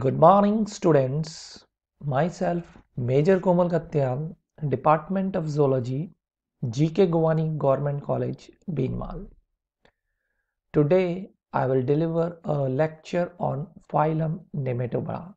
Good morning, students. Myself, Major Komal Katyan, Department of Zoology, GK Govani Government College, Beanmal. Today, I will deliver a lecture on phylum Nematoda.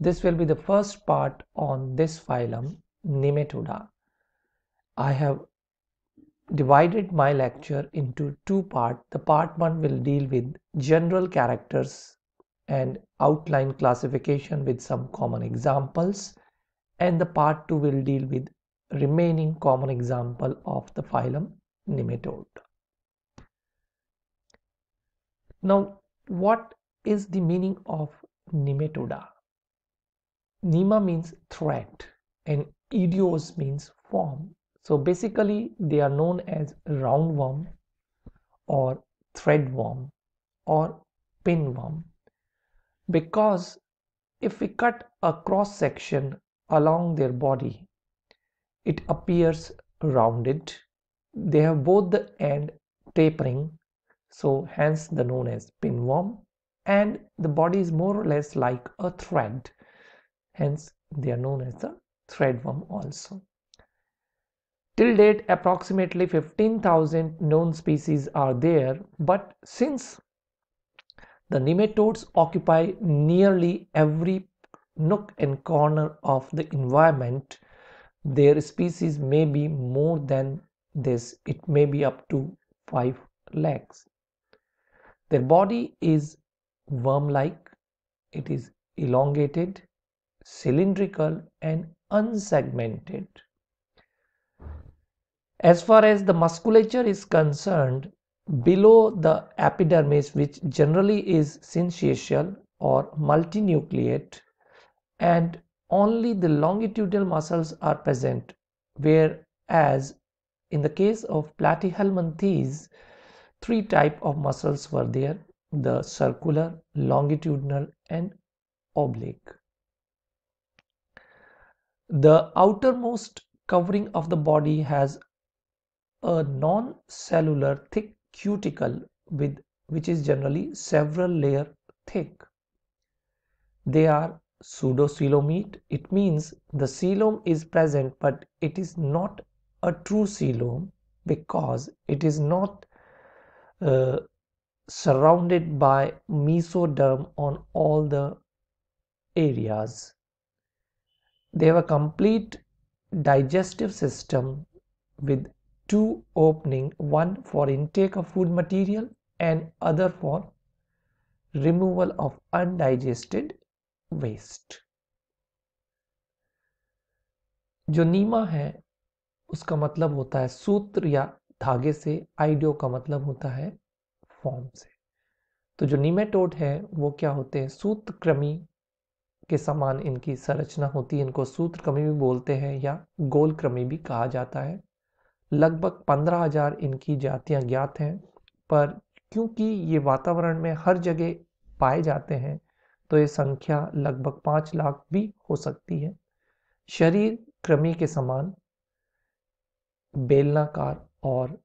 This will be the first part on this phylum Nematoda. I have divided my lecture into two parts. The part one will deal with general characters and outline classification with some common examples and the part 2 will deal with remaining common example of the phylum nematode. Now what is the meaning of nematoda? Nema means threat and idios means form. So basically they are known as roundworm or threadworm or pinworm because if we cut a cross section along their body, it appears rounded. They have both the end tapering, so hence the known as pinworm, and the body is more or less like a thread, hence they are known as the threadworm also. Till date, approximately 15,000 known species are there, but since the nematodes occupy nearly every nook and corner of the environment. Their species may be more than this, it may be up to 5 legs. Their body is worm like, it is elongated, cylindrical, and unsegmented. As far as the musculature is concerned, below the epidermis which generally is syncytial or multinucleate and only the longitudinal muscles are present whereas in the case of platyhelminthes three type of muscles were there the circular longitudinal and oblique the outermost covering of the body has a non-cellular thick cuticle with which is generally several layer thick. They are pseudocoelomete. It means the coelom is present but it is not a true coelom because it is not uh, surrounded by mesoderm on all the areas. They have a complete digestive system with two opening one for intake of food material and other for removal of undigested waste जो नीमा है उसका मतलब होता है सूत्र या धागे से आइडियो का मतलब होता है फॉर्म से तो जो नीमेटोड है वो क्या होते हैं सूत्र क्रमी के समान इनकी संरचना होती है इनको सूत्र क्रमी भी बोलते हैं या गोल क्रमी भी कहा जाता है लगभग पंद्रह हजार इनकी जातियां ज्ञात हैं पर क्योंकि ये वातावरण में हर जगह पाए जाते हैं तो ये संख्या लगभग पांच लाख भी हो सकती है शरीर कृमि के समान बेलनाकार और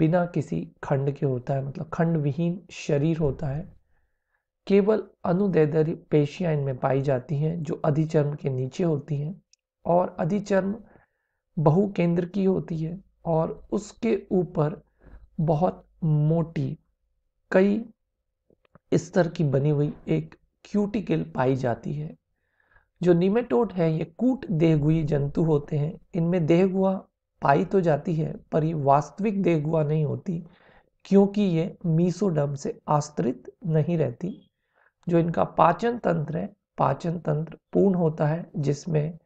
बिना किसी खंड के होता है मतलब खंड विहीन शरीर होता है केवल अनुदैदरी पेशियां इनमें पाई जाती हैं जो अधिचर्म के नीचे होती हैं और अधिचर्म बहु केंद्र की होती है और उसके ऊपर बहुत मोटी कई स्तर की बनी हुई एक क्यूटिकल पाई जाती है जो निमेटोड है ये कूट देहगुई जंतु होते हैं इनमें देहगुआ पाई तो जाती है पर ये वास्तविक देहगुआ नहीं होती क्योंकि ये मीसोडम से आस्त्रित नहीं रहती जो इनका पाचन तंत्र है पाचन तंत्र पूर्ण होता है जिसमें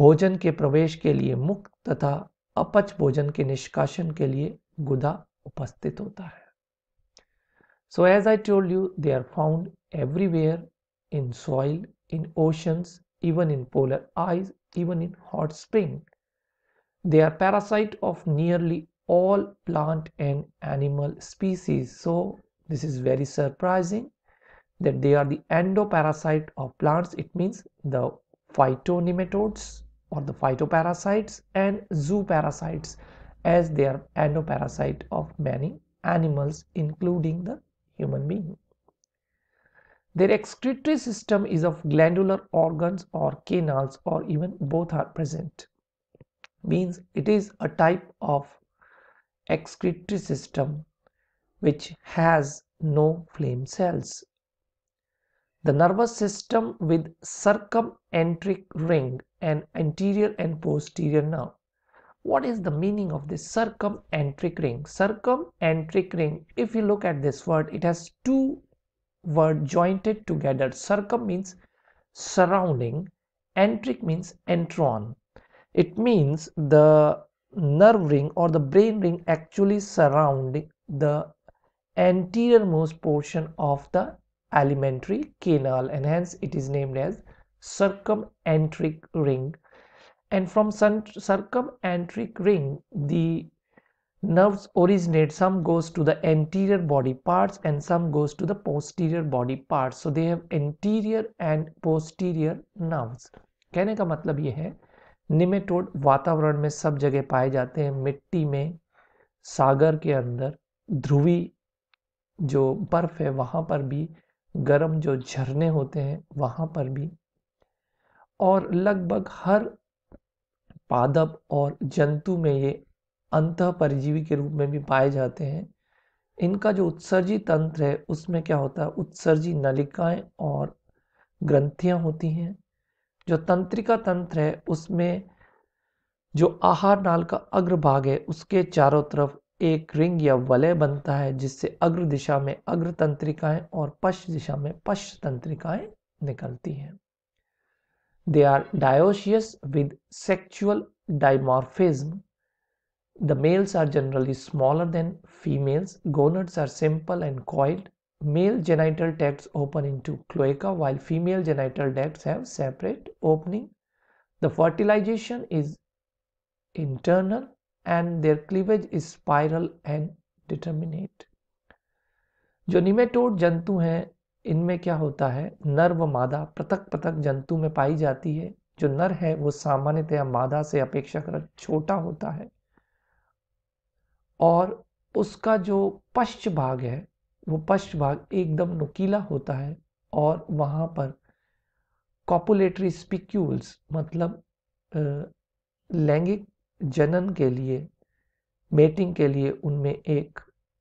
भोजन के प्रवेश के लिए मुख तथा अपच भोजन के निष्कासन के लिए गुदा उपस्थित होता है so as I told you they are found everywhere in soil in oceans even in polar ice even in hot spring they are parasite of nearly all plant and animal species so this is very surprising that they are the endoparasite of plants it means the phytonematodes or the phytoparasites and zooparasites as they are endoparasite of many animals including the human being. Their excretory system is of glandular organs or canals or even both are present. Means it is a type of excretory system which has no flame cells. The nervous system with circumentric ring and anterior and posterior nerve. What is the meaning of this circumentric ring? Circumentric ring, if you look at this word, it has two words jointed together. Circum means surrounding, entric means entron. It means the nerve ring or the brain ring actually surrounding the anterior most portion of the alimentary canal and hence it is named as circumcentric ring and from circumcentric ring the nerves originate some goes to the anterior body parts and some goes to the posterior body parts so they have anterior and posterior nerves कहने का मतलब यह है nematode वातावरण में सब जगह पाए जाते हैं मिट्टी में सागर के अंदर ध्रुवी जो बर्फ है वहां पर भी गर्म जो झरने होते हैं वहाँ पर भी और लगभग हर पादप और जंतु में ये अंत परजीवी के रूप में भी पाए जाते हैं इनका जो उत्सर्जी तंत्र है उसमें क्या होता है उत्सर्जी नलिकाएं और ग्रंथियां होती हैं जो तंत्रिका तंत्र है उसमें जो आहार नाल का अग्रभाग है उसके चारों तरफ एक रिंग या वलय बनता है जिससे अग्र दिशा में अग्र तंत्रिकाएं और पश्च दिशा में पश्च तंत्रिकाएं निकलती हैं they are dioecious with sexual dimorphism the males are generally smaller than females gonads are simple and coiled male genital tracts open into cloaca while female genital tracts have separate opening the fertilisation is internal and their cleavage is spiral and determinate जो निमेटोड जंतु हैं इनमें क्या होता है नर व मादा पृथक पृथक जंतु में पाई जाती है जो नर है वो सामान्यतया मादा से अपेक्षाकृत छोटा होता है और उसका जो पश्च भाग है वो पश्च भाग एकदम नुकीला होता है और वहाँ पर कॉपुलेटरी स्पिक्यूल्स मतलब लैंगिक जनन के लिए मेटिंग के लिए उनमें एक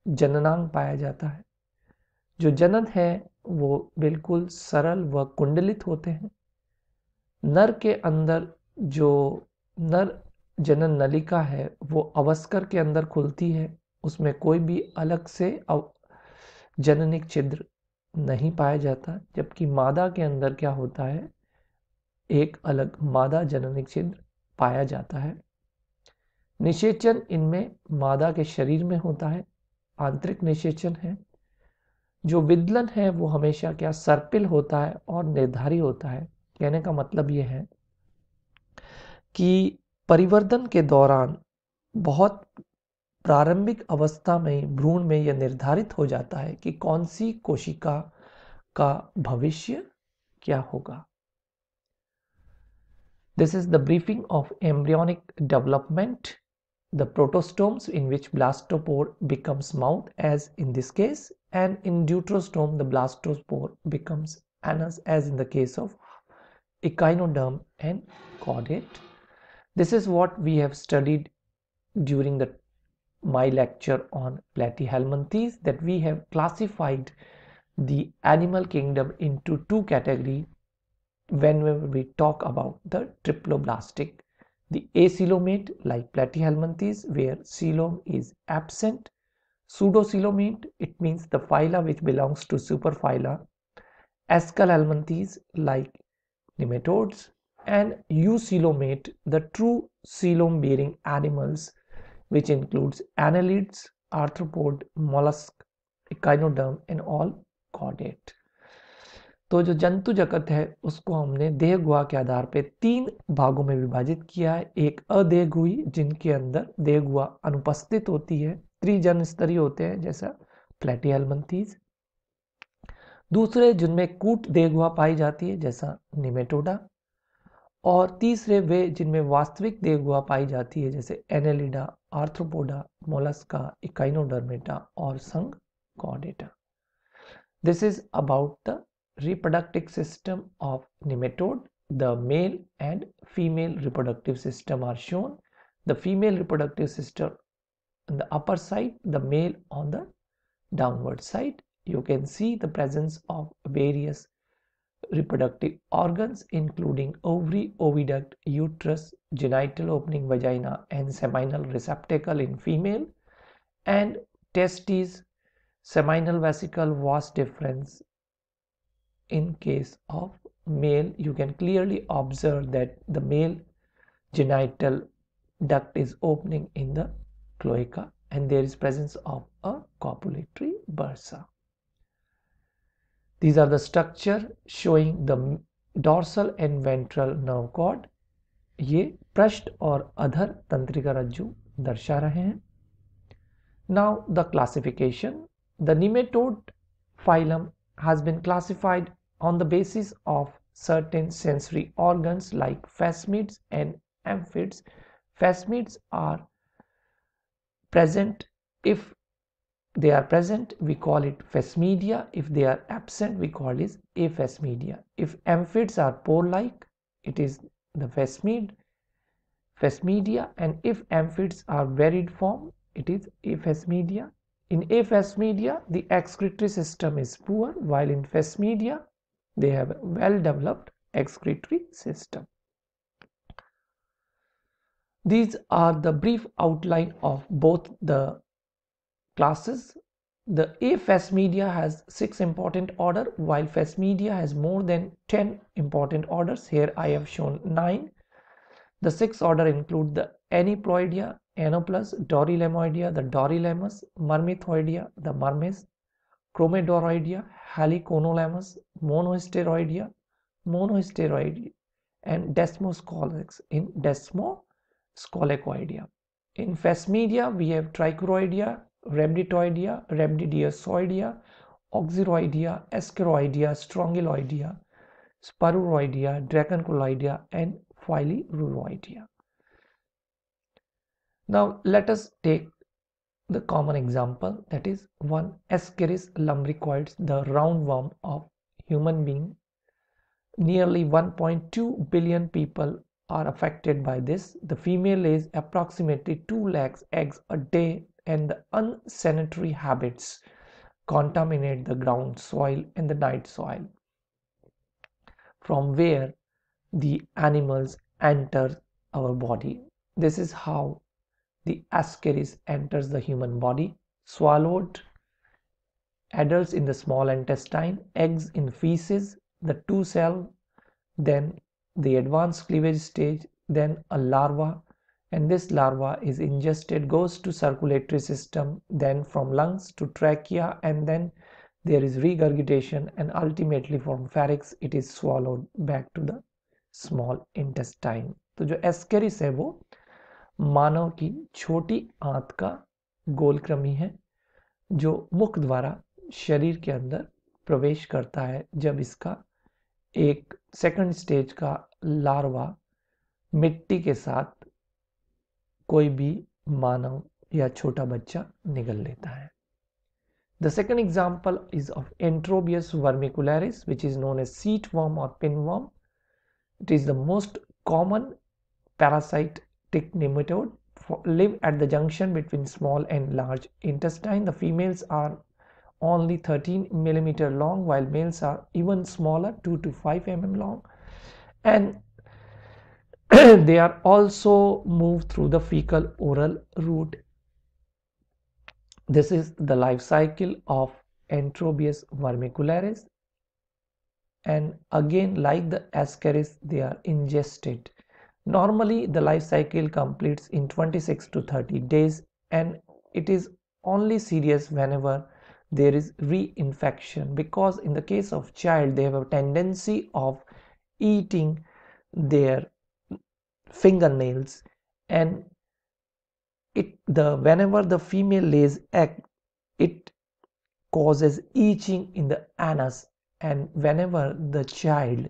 जननांग पाया जाता है जो जनन है वो बिल्कुल सरल व कुंडलित होते हैं नर के अंदर जो नर जनन नलिका है वो अवस्कर के अंदर खुलती है उसमें कोई भी अलग से जननिक छिद्र नहीं पाया जाता जबकि मादा के अंदर क्या होता है एक अलग मादा जननिक छिद्र पाया जाता है निषेचन इनमें मादा के शरीर में होता है आंतरिक निषेचन है जो विदलन है वो हमेशा क्या सर्पिल होता है और निर्धारी होता है कहने का मतलब ये है कि परिवर्तन के दौरान बहुत प्रारंभिक अवस्था में भ्रूण में यह निर्धारित हो जाता है कि कौन सी कोशिका का भविष्य क्या होगा this is the briefing of embryonic development the protostomes in which blastopore becomes mouth as in this case and in deuterostome the blastopore becomes anus as in the case of echinoderm and chordate. This is what we have studied during the, my lecture on platyhelminthes that we have classified the animal kingdom into two categories when we talk about the triploblastic the acelomate, like platyhelminthes, where coelom is absent. Pseudocelomate, it means the phyla which belongs to superphyla. Ascalhelminthes, like nematodes. And ucelomate, the true coelom bearing animals, which includes annelids, arthropod, mollusk, echinoderm, and all chordate. तो जो जंतु जगत है उसको हमने देह गुहा के आधार पे तीन भागों में विभाजित किया है एक अदेह गुई जिनके अंदर देह गुहा अनुपस्थित होती है त्रिजन स्तरीय होते हैं जैसा फ्लैटी मंथीज दूसरे जिनमें कूट देह गुहा पाई जाती है जैसा निमेटोडा और तीसरे वे जिनमें वास्तविक देह गुहा पाई जाती है जैसे एनेलिडा आर्थ्रोपोडा मोलस्का इकाइनोडर्मेटा और संग कॉडेटा this is about the reproductive system of nematode the male and female reproductive system are shown the female reproductive system on the upper side the male on the downward side you can see the presence of various reproductive organs including ovary oviduct uterus genital opening vagina and seminal receptacle in female and testes seminal vesicle vas deferens in case of male you can clearly observe that the male genital duct is opening in the cloaca and there is presence of a copulatory bursa. These are the structure showing the dorsal and ventral nerve cord. ये पृष्ठ और अधर तंत्रिका रज्जु दर्शा हैं Now the classification. The nematode phylum has been classified on the basis of certain sensory organs like phasmids and amphids. Phasmids are present if they are present we call it phasmidia if they are absent we call it aphasmidia if amphids are pore like it is the phasmid phasmidia and if amphids are varied form it is aphasmidia in aphasmidia the excretory system is poor while in phasmidia they have a well developed excretory system. These are the brief outline of both the classes. The A media has six important order while media has more than 10 important orders. Here I have shown nine. The six order include the Aniploidia, Anoplus, Dorylemoidea, the Dorylemus, Marmithoidia, the Mermes, Chromodoroidea, haliconolamus, monosteroidea, monosteroidea, and desmoscolex in desmoscolecoidea. In Phasmidia, we have trichoroidia, rhabditoidea, rhabdidiosoidea, oxyroidea, escaroidea, strongyloidea, sparuroidea, dragoncoloidia, and phylluroidea. Now let us take the common example that is one Ascaris lumbricoides, the roundworm of human being. Nearly 1.2 billion people are affected by this. The female lays approximately 2 lakhs eggs a day and the unsanitary habits contaminate the ground soil and the night soil from where the animals enter our body. This is how the ascaris enters the human body, swallowed, adults in the small intestine, eggs in feces, the two cell, then the advanced cleavage stage, then a larva, and this larva is ingested, goes to circulatory system, then from lungs to trachea, and then there is regurgitation, and ultimately from pharynx it is swallowed back to the small intestine. तो जो Ascaris है वो मानव की छोटी आंत का गोलक्रमी है जो मुख द्वारा शरीर के अंदर प्रवेश करता है जब इसका एक सेकंड स्टेज का लार्वा मिट्टी के साथ कोई भी मानव या छोटा बच्चा निकल लेता है the second example is of एंट्रोबियस वर्मिकुलरिस which is known a seat worm और pin worm it is the most common parasite Take nematode live at the junction between small and large intestine. The females are only 13 millimeter long while males are even smaller 2 to 5 mm long and they are also moved through the fecal oral route. This is the life cycle of Entrobius vermicularis and again like the ascaris they are ingested Normally, the life cycle completes in 26 to 30 days and it is only serious whenever there is reinfection because in the case of child they have a tendency of eating their fingernails and it the whenever the female lays egg it causes itching in the anus and whenever the child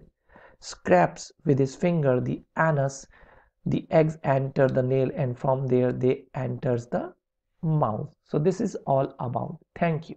scrapes with his finger the anus the eggs enter the nail and from there they enters the mouth so this is all about thank you